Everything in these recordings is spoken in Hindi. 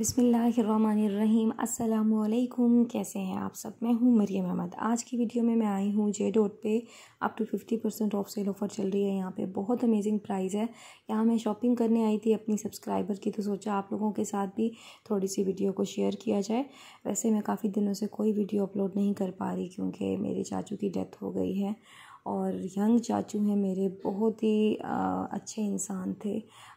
बिसमीम् अल्लाम कैसे हैं आप सब मैं हूँ मरियम अहमद आज की वीडियो में मैं आई हूँ जे डॉट पे up to fifty percent off sale offer चल रही है यहाँ पे बहुत अमेजिंग प्राइस है यहाँ मैं शॉपिंग करने आई थी अपनी सब्सक्राइबर की तो सोचा आप लोगों के साथ भी थोड़ी सी वीडियो को शेयर किया जाए वैसे मैं काफ़ी दिनों से कोई वीडियो अपलोड नहीं कर पा रही क्योंकि मेरे चाचू की डेथ हो गई है और यंग चाचू हैं मेरे बहुत ही अच्छे इंसान थे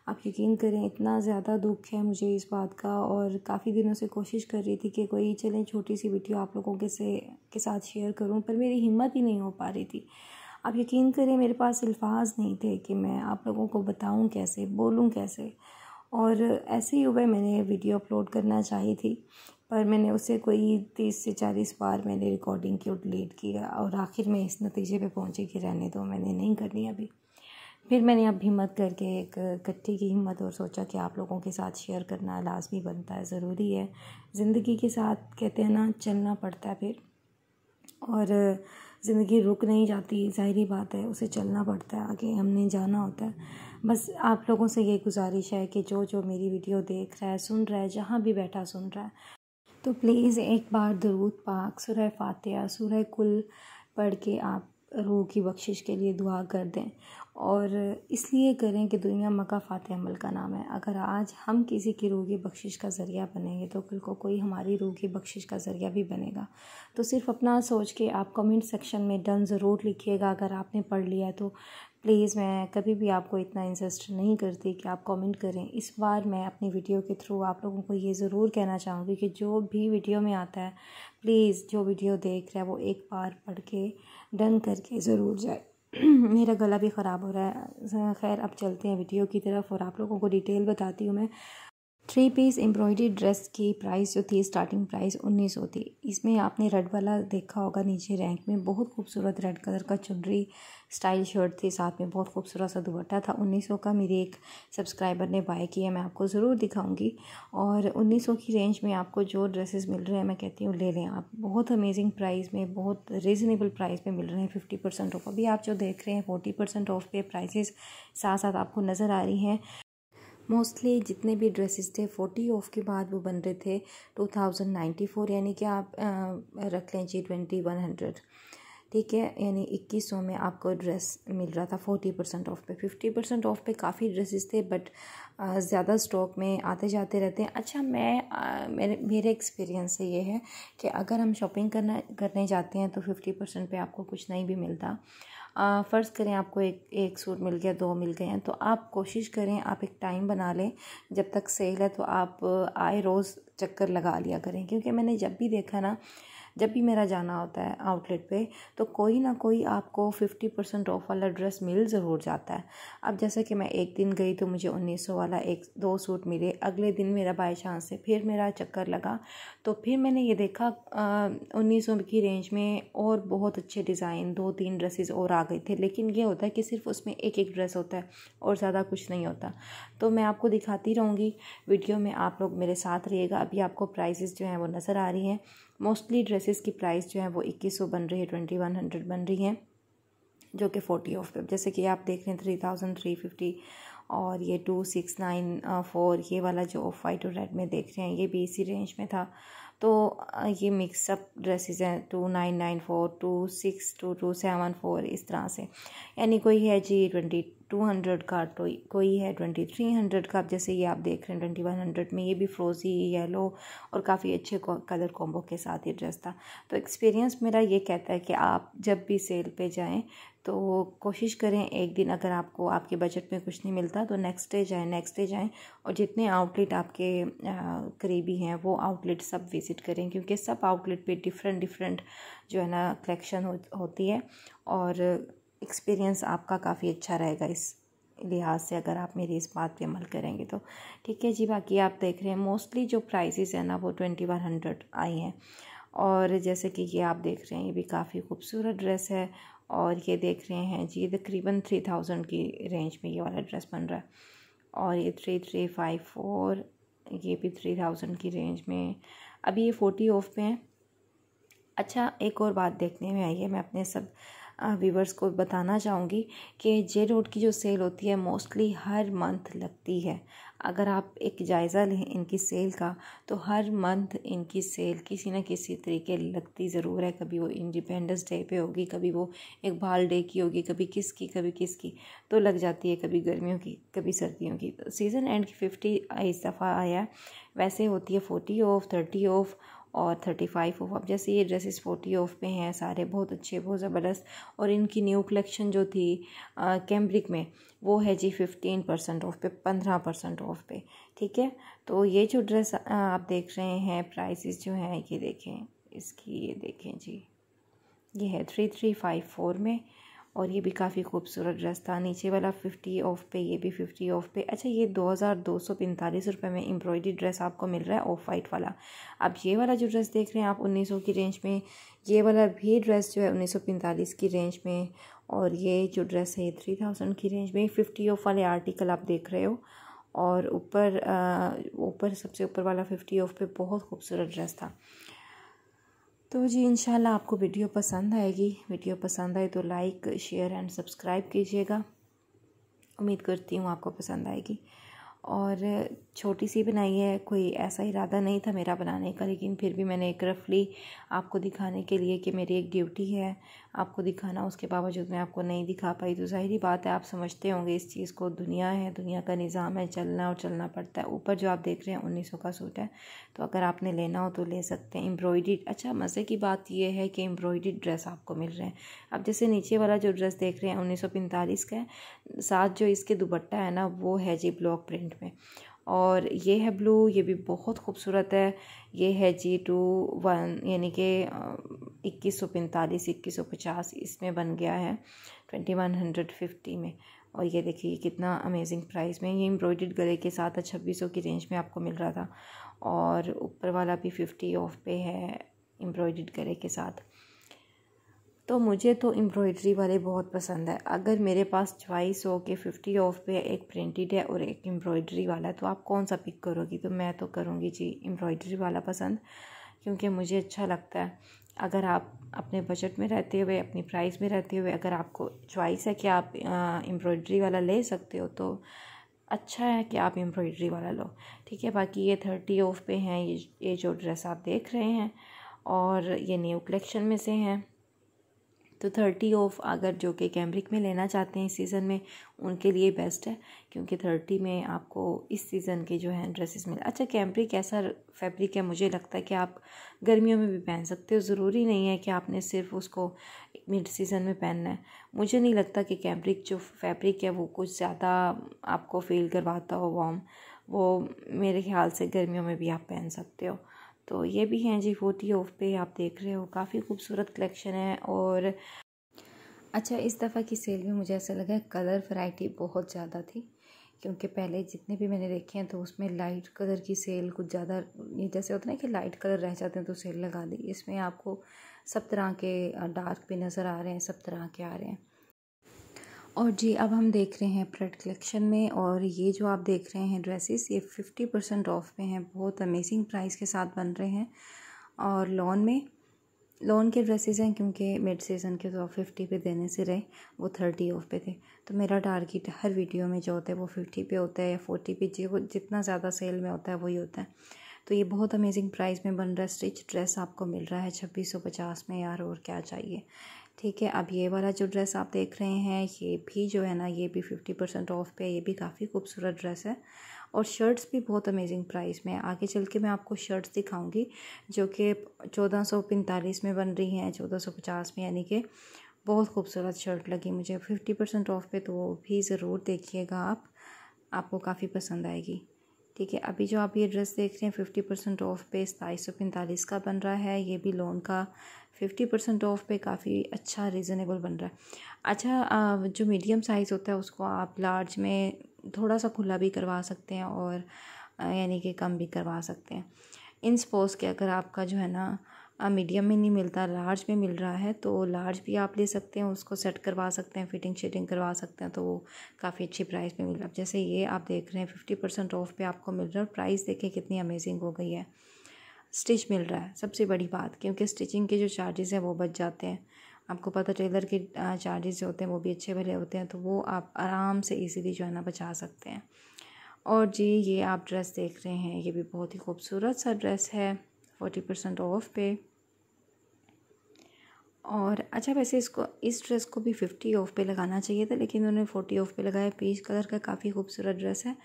आप यकीन करें इतना ज़्यादा दुख है मुझे इस बात का और काफ़ी दिनों से कोशिश कर रही थी कि कोई चलें छोटी सी वीडियो आप लोगों के से के साथ शेयर करूं पर मेरी हिम्मत ही नहीं हो पा रही थी आप यकीन करें मेरे पास अल्फाज नहीं थे कि मैं आप लोगों को बताऊँ कैसे बोलूँ कैसे और ऐसे ही हुए मैंने वीडियो अपलोड करना चाही थी पर मैंने उसे कोई तीस से चालीस बार मैंने रिकॉर्डिंग की डिलीट किया और आखिर में इस नतीजे पे पहुँचे कि रहने दो मैंने नहीं करनी अभी फिर मैंने अब हिम्मत करके एक इकट्ठी की हिम्मत और सोचा कि आप लोगों के साथ शेयर करना लाजमी बनता है ज़रूरी है ज़िंदगी के साथ कहते हैं ना चलना पड़ता है फिर और ज़िंदगी रुक नहीं जाती ज़ाहरी बात है उसे चलना पड़ता है आगे हमने जाना होता है बस आप लोगों से ये गुजारिश है कि जो जो मेरी वीडियो देख रहा है सुन रहा है जहाँ भी बैठा सुन रहा है तो प्लीज़ एक बार दरूद पाक सुरह फातिहा सूरह कुल पढ़ के आप रूह की बख्शिश के लिए दुआ कर दें और इसलिए करें कि दुनिया मका फ़ातह अमल का नाम है अगर आज हम किसी की रूह की बख्शिश का ज़रिया बनेंगे तो कल को कोई हमारी रूह की बख्शिश का ज़रिया भी बनेगा तो सिर्फ अपना सोच के आप कमेंट सेक्शन में डन ज़रूर लिखिएगा अगर आपने पढ़ लिया है तो प्लीज़ मैं कभी भी आपको इतना इंसस्ट नहीं करती कि आप कमेंट करें इस बार मैं अपनी वीडियो के थ्रू आप लोगों को ये ज़रूर कहना चाहूँगी कि जो भी वीडियो में आता है प्लीज़ जो वीडियो देख रहा है वो एक बार पढ़ के डन करके ज़रूर जाए मेरा गला भी ख़राब हो रहा है खैर अब चलते हैं वीडियो की तरफ और आप लोगों को डिटेल बताती हूँ मैं थ्री पीस एम्ब्रॉयडरी ड्रेस की प्राइस जो थी स्टार्टिंग प्राइस उन्नीस सौ थी इसमें आपने रेड वाला देखा होगा नीचे रैंक में बहुत खूबसूरत रेड कलर का चुनरी स्टाइल शर्ट थी साथ में बहुत खूबसूरत सा दुपट्टा था उन्नीस सौ का मेरे एक सब्सक्राइबर ने बाय किया मैं आपको ज़रूर दिखाऊंगी और उन्नीस सौ की रेंज में आपको जो ड्रेसेस मिल रहे हैं मैं कहती हूँ ले लें आप बहुत अमेजिंग प्राइस में बहुत रिजनेबल प्राइस में मिल रहे हैं फिफ्टी परसेंट ऑफ अभी आप जो देख रहे हैं फोर्टी परसेंट ऑफ पे प्राइसेस साथ साथ आपको नज़र आ रही हैं मोस्टली जितने भी ड्रेसेस थे फोर्टी ऑफ के बाद वो बन रहे थे टू थाउजेंड नाइन्टी फोर यानी कि आप रख लें जी ट्वेंटी वन हंड्रेड ठीक है यानी इक्कीस सौ में आपको ड्रेस मिल रहा था फोर्टी परसेंट ऑफ पे फिफ्टी परसेंट ऑफ पे काफ़ी ड्रेसेस थे बट ज़्यादा स्टॉक में आते जाते रहते हैं अच्छा मैं मेरे मेरे एक्सपीरियंस से ये है कि अगर हम शॉपिंग करना करने जाते हैं तो फिफ्टी परसेंट पर आपको कुछ नहीं भी मिलता फ़र्ज़ करें आपको एक एक सूट मिल गया दो मिल गए हैं तो आप कोशिश करें आप एक टाइम बना लें जब तक सेल है तो आप आए रोज़ चक्कर लगा लिया करें क्योंकि मैंने जब भी देखा ना जब भी मेरा जाना होता है आउटलेट पे तो कोई ना कोई आपको फिफ्टी परसेंट ऑफ वाला ड्रेस मिल ज़रूर जाता है अब जैसे कि मैं एक दिन गई तो मुझे उन्नीस सौ वाला एक दो सूट मिले अगले दिन मेरा बाई चांस से फिर मेरा चक्कर लगा तो फिर मैंने ये देखा उन्नीस सौ की रेंज में और बहुत अच्छे डिज़ाइन दो तीन ड्रेसेस और आ गए थे लेकिन ये होता है कि सिर्फ उसमें एक एक ड्रेस होता है और ज़्यादा कुछ नहीं होता तो मैं आपको दिखाती रहूँगी वीडियो में आप लोग मेरे साथ रहिएगा अभी आपको प्राइसेस जो हैं वो नज़र आ रही हैं मोस्टली ड्रेसेस की प्राइस जो है वो इक्कीस सौ बन रही है ट्वेंटी वन हंड्रेड बन रही हैं जो कि फोर्टी ऑफ पे जैसे कि आप देख रहे हैं थ्री थाउजेंड थ्री फिफ्टी और ये टू सिक्स नाइन फोर ये वाला जो ऑफ वाइट और रेड में देख रहे हैं ये भी इसी रेंज में था तो ये मिक्सअप ड्रेसेस हैं two nine nine four two six two two seven four इस तरह से यानी कोई है जी ट्वेंटी टू हंड्रेड का तो कोई है ट्वेंटी थ्री हंड्रेड का जैसे ये आप देख रहे हैं ट्वेंटी वन हंड्रेड में ये भी फ्रोज़ी येलो और काफ़ी अच्छे कलर कॉम्बो के साथ ये ड्रेस था तो एक्सपीरियंस मेरा ये कहता है कि आप जब भी सेल पे जाएं तो कोशिश करें एक दिन अगर आपको आपके बजट में कुछ नहीं मिलता तो नेक्स्ट डे जाएं नेक्स्ट डे जाएं और जितने आउटलेट आपके करीबी हैं वो आउटलेट सब विज़िट करें क्योंकि सब आउटलेट पे डिफरेंट डिफरेंट जो है ना कलेक्शन हो, होती है और एक्सपीरियंस आपका काफ़ी अच्छा रहेगा इस लिहाज से अगर आप मेरी इस बात पे अमल करेंगे तो ठीक है जी बाकी आप देख रहे हैं मोस्टली जो प्राइसेस हैं ना वो ट्वेंटी वन हंड्रेड आई हैं और जैसे कि ये आप देख रहे हैं ये भी काफ़ी खूबसूरत ड्रेस है और ये देख रहे हैं जी ये तकरीबन थ्री थाउजेंड की रेंज में ये वाला ड्रेस बन रहा है और ये थ्री थ्री फाइव फोर ये भी थ्री थाउजेंड की रेंज में अभी ये फोर्टी ऑफ पे हैं अच्छा एक और बात देखने में आई है मैं अपने सब व्यूवर्स को बताना चाहूँगी कि जे रोड की जो सेल होती है मोस्टली हर मंथ लगती है अगर आप एक जायज़ा लें इनकी सेल का तो हर मंथ इनकी सेल किसी न किसी तरीके लगती ज़रूर है कभी वो इंडिपेंडेंस डे पे होगी कभी वो एक बाल डे की होगी कभी किसकी कभी किसकी तो लग जाती है कभी गर्मियों की कभी सर्दियों की तो सीज़न एंड की फिफ्टी इस दफ़ा आया वैसे होती है फोर्टी ऑफ थर्टी ऑफ और थर्टी फाइव ऑफ अब जैसे ये ड्रेसेस फोर्टी ऑफ पे हैं सारे बहुत अच्छे बहुत ज़बरदस्त और इनकी न्यू कलेक्शन जो थी कैम्ब्रिक में वो है जी फिफ्टीन परसेंट ऑफ पे पंद्रह परसेंट ऑफ पे ठीक है तो ये जो ड्रेस आप देख रहे हैं प्राइसेस जो हैं ये देखें इसकी ये देखें जी ये है थ्री थ्री फाइव फोर में और ये भी काफ़ी खूबसूरत ड्रेस था नीचे वाला फिफ्टी ऑफ पे ये भी फिफ्टी ऑफ पे अच्छा ये दो हज़ार दो सौ पैंतालीस रुपये में एम्ब्रॉयडरी ड्रेस आपको मिल रहा है ऑफ वाइट वाला अब ये वाला जो ड्रेस देख रहे हैं आप उन्नीस सौ की रेंज में ये वाला भी ड्रेस जो है उन्नीस सौ पैंतालीस की रेंज में और ये जो ड्रेस है थ्री थाउजेंड की रेंज में फिफ्टी ऑफ वाले आर्टिकल आप देख रहे हो और ऊपर ऊपर सबसे ऊपर वाला फिफ्टी ऑफ पे बहुत खूबसूरत ड्रेस था तो जी इनशाला आपको वीडियो पसंद आएगी वीडियो पसंद आए तो लाइक शेयर एंड सब्सक्राइब कीजिएगा उम्मीद करती हूँ आपको पसंद आएगी और छोटी सी बनाई है कोई ऐसा इरादा नहीं था मेरा बनाने का लेकिन फिर भी मैंने एक रफली आपको दिखाने के लिए कि मेरी एक ड्यूटी है आपको दिखाना उसके बावजूद मैं आपको नहीं दिखा पाई तो ज़ाहिर बात है आप समझते होंगे इस चीज़ को दुनिया है दुनिया का निज़ाम है चलना और चलना पड़ता है ऊपर जो आप देख रहे हैं उन्नीस का सूट है तो अगर आपने लेना हो तो ले सकते हैं एम्ब्रॉयड्री अच्छा मज़े की बात यह है कि एम्ब्रॉयड्री ड्रेस आपको मिल रहे हैं अब जैसे नीचे वाला जो ड्रेस देख रहे हैं उन्नीस का है साथ जो इसके दुपट्टा है ना वो है जी ब्लॉक प्रिंट में और ये है ब्लू ये भी बहुत खूबसूरत है ये है जी टू वन यानी कि इक्कीस सौ पैंतालीस इक्कीस सौ पचास इसमें बन गया है ट्वेंटी वन हंड्रेड फिफ्टी में और ये देखिए कितना अमेजिंग प्राइस में ये एम्ब्रॉयड गले के साथ छब्बीस सौ की रेंज में आपको मिल रहा था और ऊपर वाला भी फिफ्टी ऑफ पे है एम्ब्रॉयड गले के साथ तो मुझे तो एम्ब्रॉयडरी वाले बहुत पसंद है अगर मेरे पास च्वाइस हो कि फ़िफ्टी ऑफ पे एक प्रिंटेड है और एक एम्ब्रॉयडरी वाला है तो आप कौन सा पिक करोगी तो मैं तो करूँगी जी एम्ब्रॉयडरी वाला पसंद क्योंकि मुझे अच्छा लगता है अगर आप अपने बजट में रहते हुए अपनी प्राइस में रहते हुए अगर आपको चॉइस है कि आप एम्ब्रॉयडरी वाला ले सकते हो तो अच्छा है कि आप एम्ब्रॉयडरी वाला लो ठीक है बाकी ये थर्टी ऑफ पे हैं ये ये जो ड्रेस आप देख रहे हैं और ये न्यू कलेक्शन में से हैं तो थर्टी ऑफ अगर जो कि कैम्ब्रिक में लेना चाहते हैं इस सीज़न में उनके लिए बेस्ट है क्योंकि थर्टी में आपको इस सीज़न के जो हैं ड्रेसेस मिले अच्छा कैम्ब्रिक ऐसा फैब्रिक है मुझे लगता है कि आप गर्मियों में भी पहन सकते हो ज़रूरी नहीं है कि आपने सिर्फ उसको मिड सीज़न में पहनना है मुझे नहीं लगता कि कैम्ब्रिक जो फैब्रिक है वो कुछ ज़्यादा आपको फील करवाता हो वॉम वो मेरे ख्याल से गर्मियों में भी आप पहन सकते हो तो ये भी हैं जी फोर्टी ऑफ पे आप देख रहे हो काफ़ी खूबसूरत कलेक्शन है और अच्छा इस दफ़ा की सेल में मुझे ऐसा लगा कलर वैरायटी बहुत ज़्यादा थी क्योंकि पहले जितने भी मैंने देखे हैं तो उसमें लाइट कलर की सेल कुछ ज़्यादा ये जैसे होता है ना कि लाइट कलर रह जाते हैं तो सेल लगा दी इसमें आपको सब तरह के डार्क भी नज़र आ रहे हैं सब तरह के आ रहे हैं और जी अब हम देख रहे हैं प्रेड कलेक्शन में और ये जो आप देख रहे हैं ड्रेसेस ये फिफ्टी परसेंट ऑफ में हैं बहुत अमेजिंग प्राइस के साथ बन रहे हैं और लॉन में लॉन के ड्रेसेस हैं क्योंकि मिड सीज़न के तो आप फिफ्टी पे देने से रहे वो थर्टी ऑफ पे थे तो मेरा टारगेट हर वीडियो में जो होता है वो फिफ्टी पे होता है या फोर्टी पे जो जितना ज़्यादा सेल में होता है वही होता है तो ये बहुत अमेजिंग प्राइस में बन रहा है स्टिच ड्रेस आपको मिल रहा है छब्बीस सौ पचास में यार और क्या चाहिए ठीक है अब ये वाला जो ड्रेस आप देख रहे हैं ये भी जो है ना ये भी फिफ्टी परसेंट ऑफ पे ये भी काफ़ी खूबसूरत ड्रेस है और शर्ट्स भी बहुत अमेजिंग प्राइस में है आगे चल के मैं आपको शर्ट्स दिखाऊंगी जो कि चौदह सौ पैंतालीस में बन रही हैं चौदह सौ पचास में यानी कि बहुत खूबसूरत शर्ट लगी मुझे फिफ्टी परसेंट ऑफ पे तो वो भी ज़रूर देखिएगा आप आपको काफ़ी पसंद आएगी ठीक है अभी जो आप ये ड्रेस देख रहे हैं फिफ्टी परसेंट ऑफ पे सताईस सौ पैंतालीस का बन रहा है ये भी लोन का फिफ्टी परसेंट ऑफ पे काफ़ी अच्छा रीज़नेबल बन रहा है अच्छा जो मीडियम साइज़ होता है उसको आप लार्ज में थोड़ा सा खुला भी करवा सकते हैं और यानी कि कम भी करवा सकते हैं इन सपोज़ के अगर आपका जो है ना मीडियम में नहीं मिलता लार्ज में मिल रहा है तो लार्ज भी आप ले सकते हैं उसको सेट करवा सकते हैं फिटिंग शिटिंग करवा सकते हैं तो वो काफ़ी अच्छी प्राइस में मिल रहा है जैसे ये आप देख रहे हैं फिफ्टी परसेंट ऑफ पे आपको मिल रहा है और प्राइस देखें कितनी अमेजिंग हो गई है स्टिच मिल रहा है सबसे बड़ी बात क्योंकि स्टिचिंग के जो चार्जेस हैं वो बच जाते हैं आपको पता टेलर के चार्जेस जो होते हैं वो भी अच्छे भले होते हैं तो वो आप आराम से इजीली जो है ना बचा सकते हैं और जी ये आप ड्रेस देख रहे हैं ये भी बहुत ही खूबसूरत सा ड्रेस है फोर्टी परसेंट ऑफ पे और अच्छा वैसे इसको इस ड्रेस को भी फिफ्टी ऑफ पे लगाना चाहिए था लेकिन उन्होंने फोर्टी ऑफ पे लगाया पीच कलर का काफ़ी खूबसूरत ड्रेस है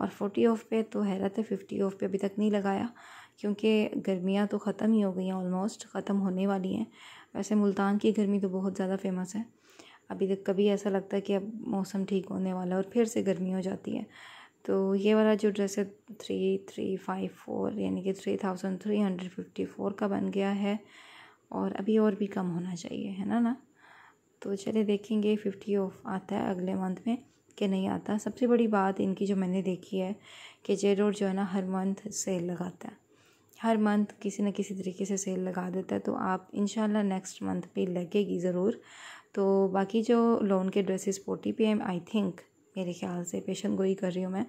और फोर्टी ऑफ पे तो हैरत है फिफ्टी ऑफ पे अभी तक नहीं लगाया क्योंकि गर्मियाँ तो ख़त्म ही हो गई हैं ऑलमोस्ट ख़त्म होने वाली हैं वैसे मुल्तान की गर्मी तो बहुत ज़्यादा फ़ेमस है अभी तक कभी ऐसा लगता है कि अब मौसम ठीक होने वाला है और फिर से गर्मी हो जाती है तो ये वाला जो ड्रेस है थ्री थ्री फाइव फोर यानी कि three thousand three hundred fifty four का बन गया है और अभी और भी कम होना चाहिए है ना ना तो चले देखेंगे फिफ्टी ऑफ आता है अगले मंथ में कि नहीं आता सबसे बड़ी बात इनकी जो मैंने देखी है कि जे रोड जो है ना हर मंथ सेल लगाता है हर मंथ किसी न किसी तरीके से सेल लगा देता है तो आप इन नेक्स्ट मंथ पे लगेगी ज़रूर तो बाकी जो लोन के ड्रेसेस फोर्टी पे आई थिंक मेरे ख्याल से पेशन गोई कर रही हूँ मैं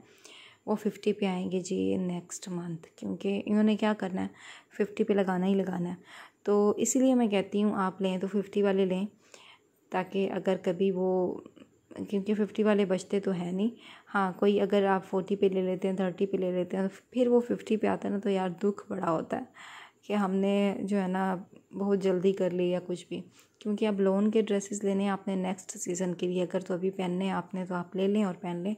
वो फिफ्टी पे आएंगे जी नेक्स्ट मंथ क्योंकि इन्होंने क्या करना है फिफ्टी पे लगाना ही लगाना है तो इसीलिए मैं कहती हूँ आप लें तो फिफ्टी वाले लें ताकि अगर कभी वो क्योंकि फिफ्टी वाले बचते तो है नहीं हाँ कोई अगर आप फोर्टी पे ले लेते हैं थर्टी पे ले लेते हैं तो फिर वो फिफ्टी पे आता है ना तो यार दुख बड़ा होता है कि हमने जो है ना बहुत जल्दी कर ली या कुछ भी क्योंकि अब लोन के ड्रेसेस लेने आपने नेक्स्ट सीज़न के लिए अगर तो अभी पहनने आपने तो आप ले लें और पहन लें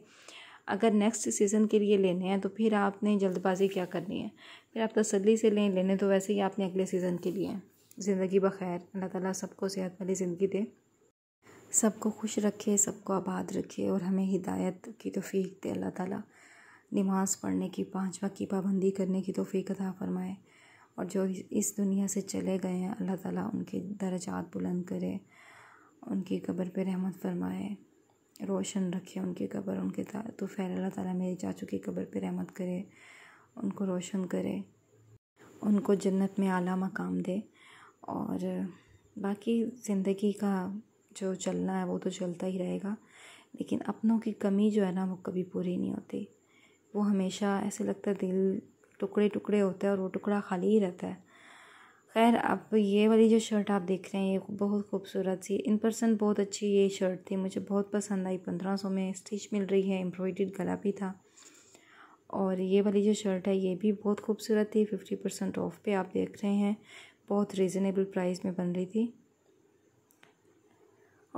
अगर नेक्स्ट सीज़न के लिए लेने हैं तो फिर आपने जल्दबाजी क्या करनी है फिर आप तसली से लें लेने तो वैसे ही आपने अगले सीज़न के लिए ज़िंदगी बखैर अल्लाह ताला सबको सेहत वाली ज़िंदगी दे सबको खुश रखे सबको आबाद रखे और हमें हिदायत की तोफ़ीक दे अल्लाह ताला नमाज़ पढ़ने की पाँच वक्त की पाबंदी करने की तोफ़ीक अदा फ़रमाए और जो इस दुनिया से चले गए हैं अल्लाह ताला उनके दर्जात बुलंद करे उनकी कब्र पे रहमत फरमाए रोशन रखे उनकी कब्र उनके तो फ़ैर अल्लाह ताला मेरे चाचू की कब्र पे रहमत करे उनको रोशन करे उनको जन्नत में आला मकाम दे और बाकी ज़िंदगी का जो चलना है वो तो चलता ही रहेगा लेकिन अपनों की कमी जो है ना वो कभी पूरी नहीं होती वो हमेशा ऐसे लगता है दिल टुकड़े टुकड़े होता है और वो टुकड़ा खाली ही रहता है खैर अब ये वाली जो शर्ट आप देख रहे हैं ये बहुत खूबसूरत सी इन पर्सन बहुत अच्छी ये शर्ट थी मुझे बहुत पसंद आई पंद्रह सौ में स्टिच मिल रही है एम्ब्रॉयड गला भी था और ये वाली जो शर्ट है ये भी बहुत खूबसूरत थी फिफ्टी परसेंट ऑफ पे आप देख रहे हैं बहुत रीज़नेबल प्राइस में बन रही थी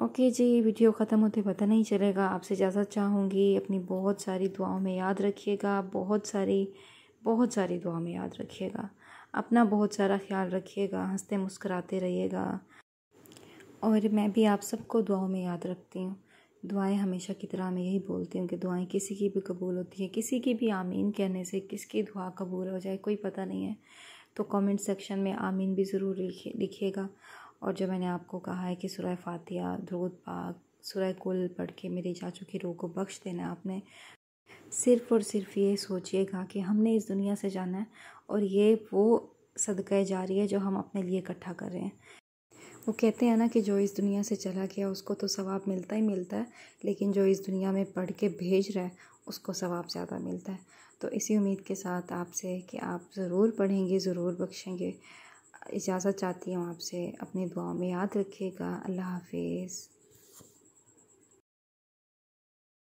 ओके जी वीडियो ख़त्म होते पता नहीं चलेगा आपसे इजाज़त चाहूँगी अपनी बहुत सारी दुआओं में याद रखिएगा बहुत सारी बहुत सारी दुआओं में याद रखिएगा अपना बहुत सारा ख्याल रखिएगा हंसते मुस्कराते रहिएगा और मैं भी आप सबको दुआओं में याद रखती हूँ दुआएं हमेशा की तरह मैं यही बोलती हूँ कि दुआएं किसी की भी कबूल होती है किसी की भी आमीन कहने से किसकी दुआ कबूल हो जाए कोई पता नहीं है तो कमेंट सेक्शन में आमीन भी ज़रूर लिखिएगा और जो मैंने आपको कहा है कि सुरह फातिया दरूद पाक सुरह कुल पढ़ के मेरे चाचू की रूह को बख्श देना आपने सिर्फ़ और सिर्फ ये सोचिएगा कि हमने इस दुनिया से जाना है और ये वो सदक़ जा रही है जो हम अपने लिए इकट्ठा कर रहे हैं वो कहते हैं ना कि जो इस दुनिया से चला गया उसको तो सवाब मिलता ही मिलता है लेकिन जो इस दुनिया में पढ़ के भेज रहा है उसको सवाब ज़्यादा मिलता है तो इसी उम्मीद के साथ आपसे कि आप ज़रूर पढ़ेंगे ज़रूर बख्शेंगे इजाज़त चाहती हूँ आपसे अपनी दुआ में याद रखिएगा अल्लाह हाफिज़